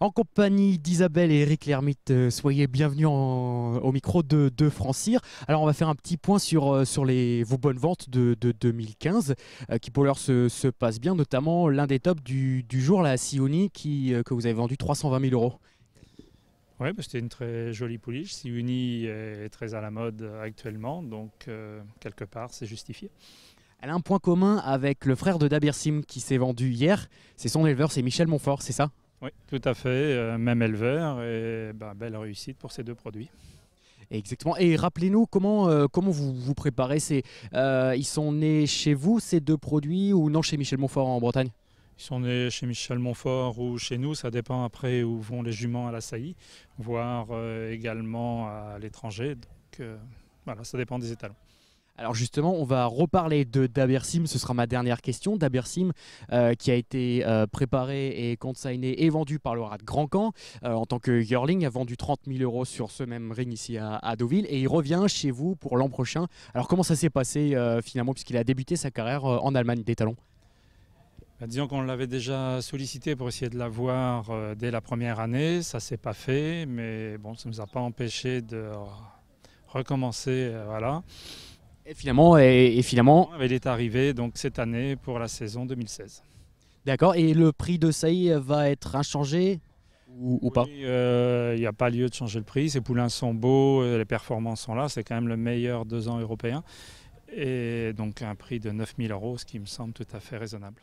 En compagnie d'Isabelle et Eric Lermite, euh, soyez bienvenus au micro de, Francir. Alors on va faire un petit point sur, euh, sur les, vos bonnes ventes de, 2015, euh, qui pour l'heure se, se passent bien, notamment l'un des tops du, jour, la Sionie qui, que vous avez vendu 320 000 euros. Oui, bah, c'était une très jolie pouliche. Sionie est très à la mode actuellement, donc quelque part c'est justifié. Elle a un point commun avec le frère de Sim qui s'est vendu hier. C'est son éleveur, c'est Michel Montfort, c'est ça oui, tout à fait, euh, même éleveur et bah, belle réussite pour ces deux produits. Exactement. Et rappelez-nous comment, euh, comment vous vous préparez. Euh, ils sont nés chez vous, ces deux produits, ou non chez Michel Montfort en Bretagne ils sont nés chez Michel Montfort ou chez nous, ça dépend après où vont les juments à la saillie, voire euh, également à l'étranger. Donc voilà, ça dépend des étalons. Alors justement, on va reparler de Dabersim, ce sera ma dernière question. Dabersim euh, qui a été euh, préparé et consigné et vendu par le Rat Grand Camp euh, en tant que yearling, a vendu 30 000 euros sur ce même ring ici à, Deauville et il revient chez vous pour l'an prochain. Alors comment ça s'est passé finalement puisqu'il a débuté sa carrière en Allemagne des talons bah, disons qu'on l'avait déjà sollicité pour essayer de l'avoir dès la première année, ça s'est pas fait, mais bon, ça ne nous a pas empêché de recommencer, voilà. Et finalement, et, finalement... Elle est arrivé donc, cette année pour la saison 2016. D'accord, et le prix de Saï va être inchangé ou, pas euh, Il n'y a pas lieu de changer le prix. Ces poulains sont beaux, euh, les performances sont là. C'est quand même le meilleur deux ans européen. Et donc un prix de 9000 euros, ce qui me semble tout à fait raisonnable.